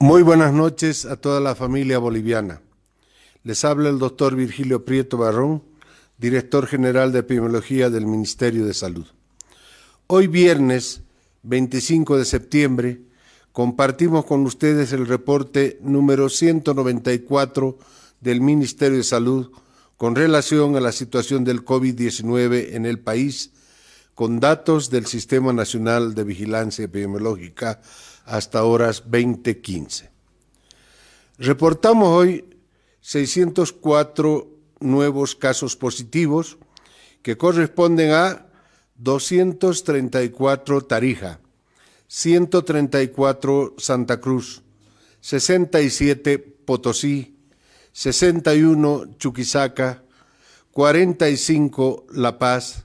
Muy buenas noches a toda la familia boliviana. Les habla el doctor Virgilio Prieto Barrón, director general de epidemiología del Ministerio de Salud. Hoy viernes 25 de septiembre compartimos con ustedes el reporte número 194 del Ministerio de Salud con relación a la situación del COVID-19 en el país con datos del Sistema Nacional de Vigilancia Epidemiológica hasta horas 20.15. Reportamos hoy 604 nuevos casos positivos que corresponden a 234 Tarija, 134 Santa Cruz, 67 Potosí, 61 Chuquisaca, 45 La Paz,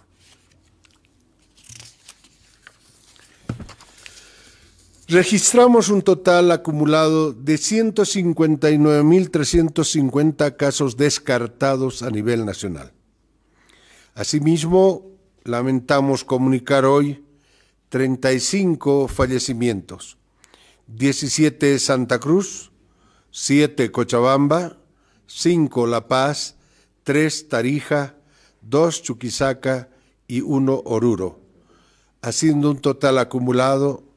registramos un total acumulado de 159.350 casos descartados a nivel nacional. Asimismo, lamentamos comunicar hoy 35 fallecimientos, 17 Santa Cruz, 7 Cochabamba, 5 La Paz, 3 Tarija, 2 Chuquisaca y 1 Oruro, haciendo un total acumulado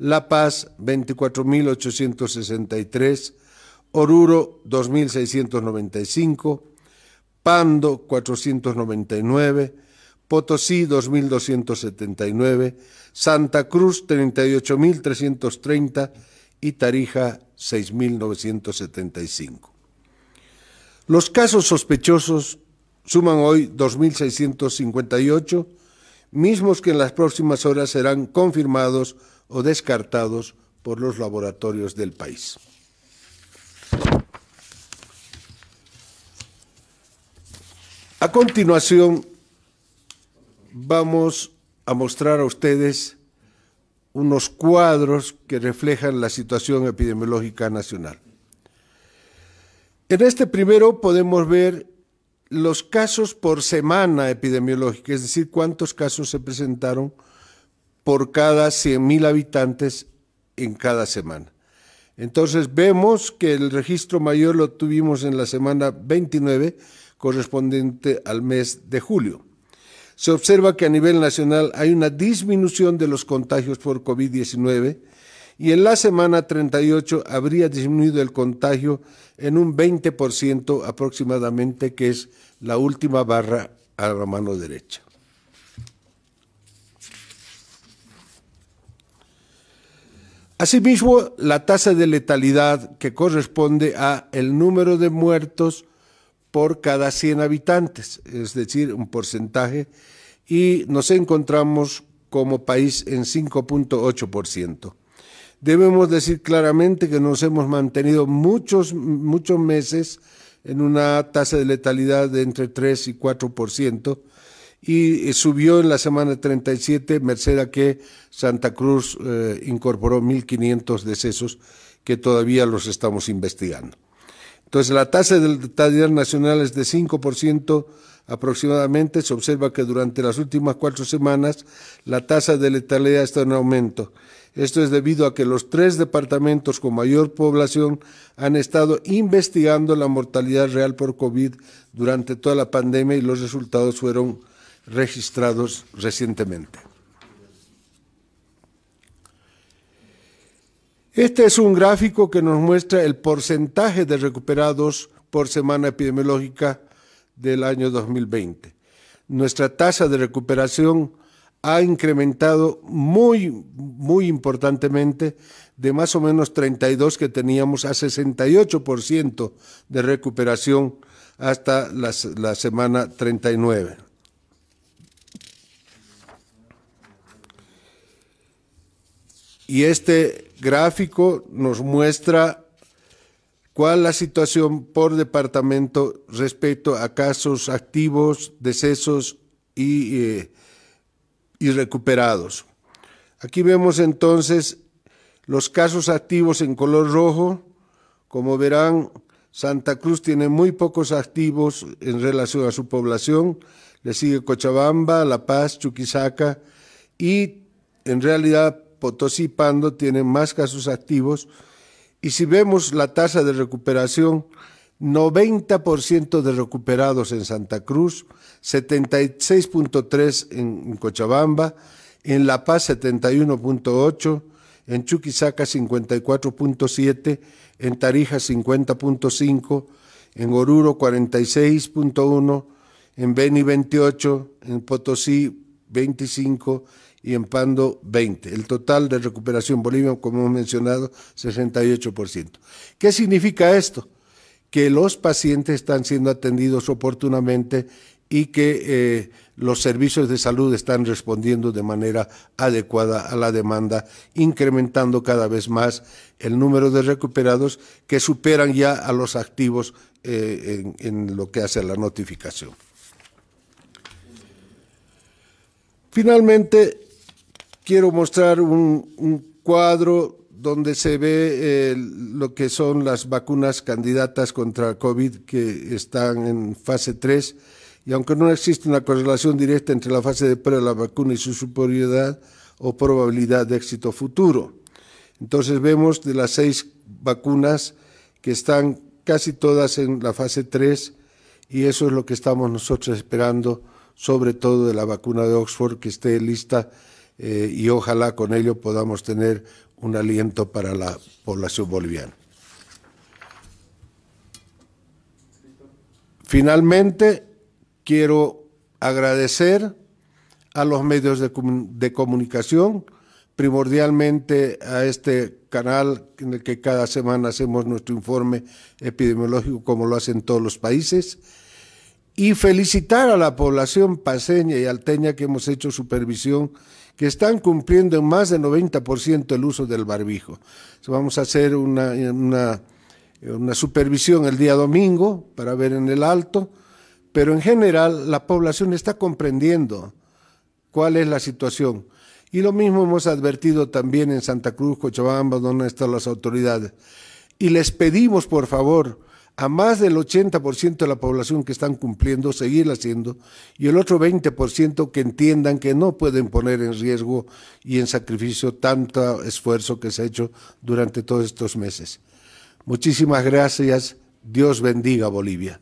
La Paz 24.863, Oruro 2.695, Pando 499, Potosí 2.279, Santa Cruz 38.330 y Tarija 6.975. Los casos sospechosos suman hoy 2.658, mismos que en las próximas horas serán confirmados o descartados por los laboratorios del país. A continuación, vamos a mostrar a ustedes unos cuadros que reflejan la situación epidemiológica nacional. En este primero podemos ver los casos por semana epidemiológica, es decir, cuántos casos se presentaron por cada 100.000 habitantes en cada semana. Entonces vemos que el registro mayor lo tuvimos en la semana 29, correspondiente al mes de julio. Se observa que a nivel nacional hay una disminución de los contagios por COVID-19 y en la semana 38 habría disminuido el contagio en un 20% aproximadamente, que es la última barra a la mano derecha. Asimismo, la tasa de letalidad que corresponde a el número de muertos por cada 100 habitantes, es decir, un porcentaje, y nos encontramos como país en 5.8%. Debemos decir claramente que nos hemos mantenido muchos, muchos meses en una tasa de letalidad de entre 3 y 4%, y eh, subió en la semana 37, merced a que Santa Cruz eh, incorporó 1.500 decesos que todavía los estamos investigando. Entonces, la tasa de letalidad nacional es de 5% aproximadamente. Se observa que durante las últimas cuatro semanas la tasa de letalidad está en aumento. Esto es debido a que los tres departamentos con mayor población han estado investigando la mortalidad real por COVID durante toda la pandemia y los resultados fueron registrados recientemente. Este es un gráfico que nos muestra el porcentaje de recuperados por semana epidemiológica del año 2020. Nuestra tasa de recuperación ha incrementado muy, muy importantemente de más o menos 32 que teníamos a 68% de recuperación hasta la, la semana 39. Y este gráfico nos muestra cuál la situación por departamento respecto a casos activos, decesos y, eh, y recuperados. Aquí vemos entonces los casos activos en color rojo. Como verán, Santa Cruz tiene muy pocos activos en relación a su población. Le sigue Cochabamba, La Paz, Chuquisaca y en realidad Potosí Pando tienen más casos activos. Y si vemos la tasa de recuperación, 90% de recuperados en Santa Cruz, 76.3% en Cochabamba, en La Paz 71.8%, en Chuquisaca 54.7%, en Tarija 50.5%, en Oruro 46.1%, en Beni 28%, en Potosí 25 y en Pando 20. El total de recuperación Bolivia, como hemos mencionado, 68%. ¿Qué significa esto? Que los pacientes están siendo atendidos oportunamente y que eh, los servicios de salud están respondiendo de manera adecuada a la demanda, incrementando cada vez más el número de recuperados que superan ya a los activos eh, en, en lo que hace a la notificación. Finalmente, quiero mostrar un, cuadro donde se ve eh, lo que son las vacunas candidatas contra COVID que están en fase 3. Y aunque no existe una correlación directa entre la fase de prueba de la vacuna y su superioridad o probabilidad de éxito futuro. Entonces vemos de las seis vacunas que están casi todas en la fase 3 y eso es lo que estamos nosotros esperando sobre todo de la vacuna de Oxford, que esté lista eh, y ojalá con ello podamos tener un aliento para la población boliviana. Finalmente, quiero agradecer a los medios de, de comunicación, primordialmente a este canal en el que cada semana hacemos nuestro informe epidemiológico como lo hacen todos los países y felicitar a la población paseña y alteña que hemos hecho supervisión, que están cumpliendo en más del 90% el uso del barbijo. vamos a hacer una, una supervisión el día domingo para ver en el alto, pero en general la población está comprendiendo cuál es la situación. Y lo mismo hemos advertido también en Santa Cruz, Cochabamba, donde están las autoridades. Y les pedimos, por favor, a más del 80% de la población que están cumpliendo, seguir haciendo, y el otro 20% que entiendan que no pueden poner en riesgo y en sacrificio tanto esfuerzo que se ha hecho durante todos estos meses. Muchísimas gracias. Dios bendiga Bolivia.